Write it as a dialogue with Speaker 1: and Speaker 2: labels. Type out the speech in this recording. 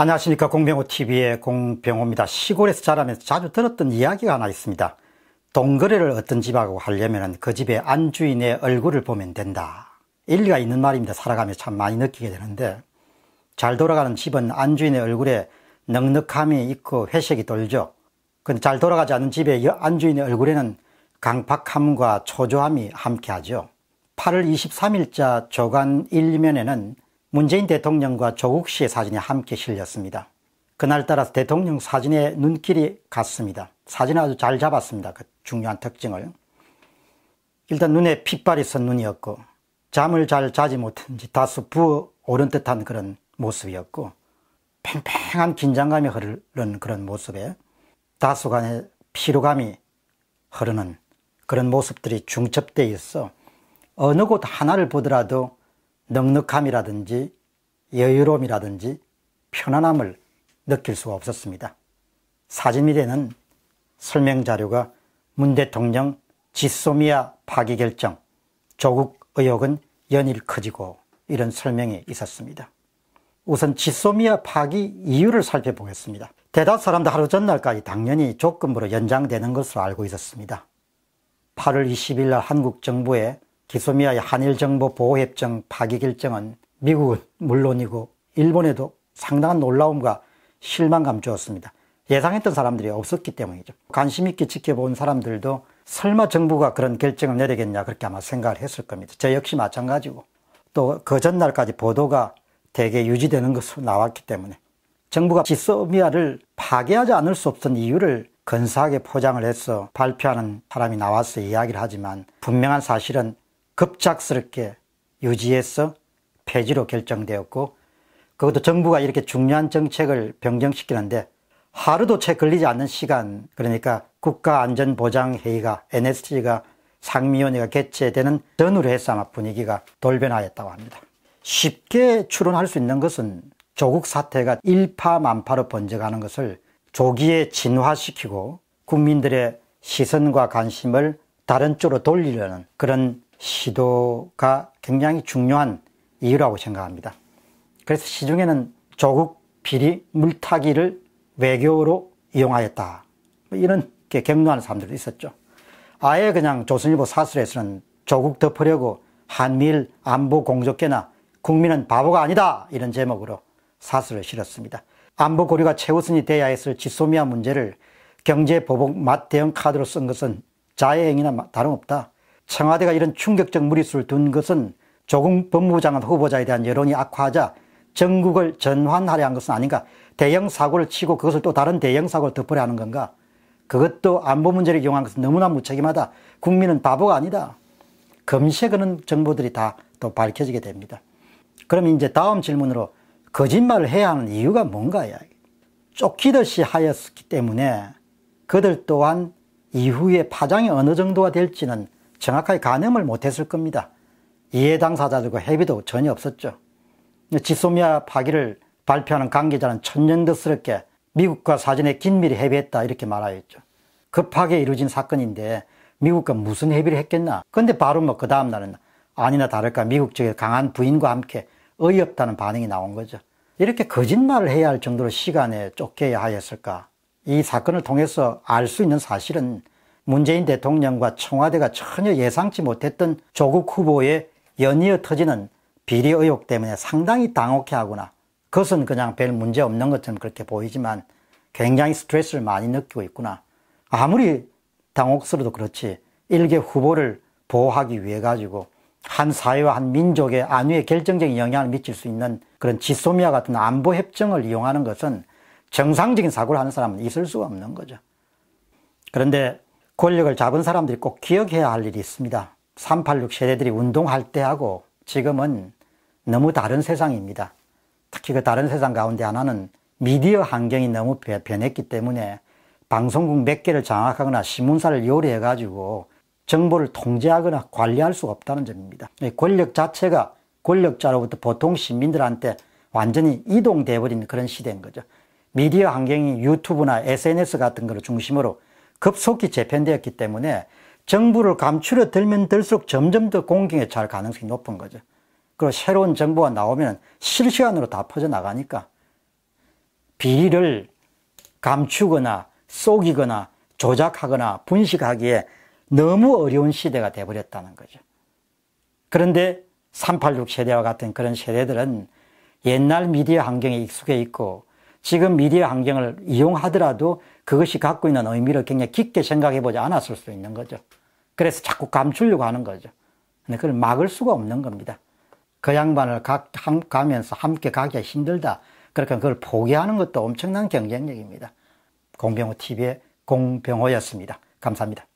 Speaker 1: 안녕하십니까 공병호TV의 공병호입니다. 시골에서 자라면서 자주 들었던 이야기가 하나 있습니다. 동거래를 어떤 집하고 하려면 그 집의 안주인의 얼굴을 보면 된다. 일리가 있는 말입니다. 살아가며 참 많이 느끼게 되는데 잘 돌아가는 집은 안주인의 얼굴에 넉넉함이 있고 회색이 돌죠. 근데 잘 돌아가지 않은 집의 안주인의 얼굴에는 강박함과 초조함이 함께하죠. 8월 23일자 조간 1면에는 문재인 대통령과 조국 씨의 사진이 함께 실렸습니다. 그날따라 대통령 사진에 눈길이 갔습니다. 사진을 아주 잘 잡았습니다. 그 중요한 특징을. 일단 눈에 핏발이 선 눈이었고 잠을 잘 자지 못한지 다소 부어오른 듯한 그런 모습이었고 팽팽한 긴장감이 흐르는 그런 모습에 다소간의 피로감이 흐르는 그런 모습들이 중첩되어 있어 어느 곳 하나를 보더라도 넉넉함이라든지 여유로움이라든지 편안함을 느낄 수가 없었습니다. 사진미래는 설명자료가 문 대통령 지소미아 파기 결정, 조국 의혹은 연일 커지고 이런 설명이 있었습니다. 우선 지소미아 파기 이유를 살펴보겠습니다. 대다수 사람도 하루 전날까지 당연히 조건부로 연장되는 것으로 알고 있었습니다. 8월 20일 날 한국 정부의 기소미아 의 한일정보보호협정 파기결정은 미국은 물론이고 일본에도 상당한 놀라움과 실망감 주었습니다. 예상했던 사람들이 없었기 때문이죠. 관심 있게 지켜본 사람들도 설마 정부가 그런 결정을 내리겠냐 그렇게 아마 생각을 했을 겁니다. 저 역시 마찬가지고 또 그 전날까지 보도가 대개 유지되는 것으로 나왔기 때문에 정부가 지소미아를 파괴하지 않을 수 없던 이유를 근사하게 포장을 해서 발표하는 사람이 나와서 이야기를 하지만 분명한 사실은 급작스럽게 유지해서 폐지로 결정되었고 그것도 정부가 이렇게 중요한 정책을 변경시키는데 하루도 채 걸리지 않는 시간 그러니까 국가안전보장회의가 NSC가 상미위원회가 개최되는 전후로 해서 아마 분위기가 돌변하였다고 합니다. 쉽게 추론할 수 있는 것은 조국 사태가 일파만파로 번져가는 것을 조기에 진화시키고 국민들의 시선과 관심을 다른 쪽으로 돌리려는 그런 시도가 굉장히 중요한 이유라고 생각합니다. 그래서 시중에는 조국 비리 물타기를 외교로 이용하였다. 뭐 이런 게 격노하는 사람들도 있었죠. 아예 그냥 조선일보 사설에서는 조국 덮으려고 한미일 안보 공조계나 국민은 바보가 아니다 이런 제목으로 사설을 실었습니다. 안보 고려가 최우선이 돼야 했을 지소미아 문제를 경제 보복 맞대응 카드로 쓴 것은 자해행위나 다름없다. 청와대가 이런 충격적 무리수를 둔 것은 조국 법무부 장관 후보자에 대한 여론이 악화하자 전국을 전환하려 한 것은 아닌가 대형 사고를 치고 그것을 또 다른 대형 사고를 덮으려 하는 건가 그것도 안보 문제를 이용한 것은 너무나 무책임하다 국민은 바보가 아니다 검색하는 정보들이 다 또 밝혀지게 됩니다 그럼 이제 다음 질문으로 거짓말을 해야 하는 이유가 뭔가야 쫓기듯이 하였기 때문에 그들 또한 이후에 파장이 어느 정도가 될지는 정확하게 가늠을 못했을 겁니다. 이해 당사자들과 협의도 전혀 없었죠. 지소미아 파기를 발표하는 관계자는 천년덕스럽게 미국과 사전에 긴밀히 협의했다 이렇게 말하였죠. 급하게 그 이루어진 사건인데 미국과 무슨 협의를 했겠나? 근데 바로 뭐 그 다음날은 아니나 다를까 미국 측의 강한 부인과 함께 어이없다는 반응이 나온 거죠. 이렇게 거짓말을 해야 할 정도로 시간에 쫓겨야 하였을까? 이 사건을 통해서 알 수 있는 사실은 문재인 대통령과 청와대가 전혀 예상치 못했던 조국 후보의 연이어 터지는 비리 의혹 때문에 상당히 당혹해하거나 그것은 그냥 별 문제 없는 것처럼 그렇게 보이지만 굉장히 스트레스를 많이 느끼고 있구나. 아무리 당혹스러도 그렇지 일개 후보를 보호하기 위해 가지고 한 사회와 한 민족의 안위에 결정적인 영향을 미칠 수 있는 그런 지소미아 같은 안보 협정을 이용하는 것은 정상적인 사고를 하는 사람은 있을 수가 없는 거죠. 그런데 권력을 잡은 사람들이 꼭 기억해야 할 일이 있습니다. 386 세대들이 운동할 때하고 지금은 너무 다른 세상입니다. 특히 그 다른 세상 가운데 하나는 미디어 환경이 너무 변했기 때문에 방송국 몇 개를 장악하거나 신문사를 요리해가지고 정보를 통제하거나 관리할 수가 없다는 점입니다. 권력 자체가 권력자로부터 보통 시민들한테 완전히 이동돼버린 그런 시대인 거죠. 미디어 환경이 유튜브나 SNS 같은 걸 중심으로 급속히 재편되었기 때문에 정부를 감추려 들면 들수록 점점 더 공격에 잘 가능성이 높은 거죠. 그리고 새로운 정부가 나오면 실시간으로 다 퍼져나가니까 비리를 감추거나 속이거나 조작하거나 분식하기에 너무 어려운 시대가 돼버렸다는 거죠. 그런데 386 세대와 같은 그런 세대들은 옛날 미디어 환경에 익숙해 있고 지금 미디어 환경을 이용하더라도 그것이 갖고 있는 의미를 굉장히 깊게 생각해 보지 않았을 수도 있는 거죠. 그래서 자꾸 감추려고 하는 거죠. 근데 그걸 막을 수가 없는 겁니다. 그 양반을 가, 함, 가면서 함께 가기가 힘들다. 그러니까 그걸 포기하는 것도 엄청난 경쟁력입니다. 공병호 TV의 공병호였습니다. 감사합니다.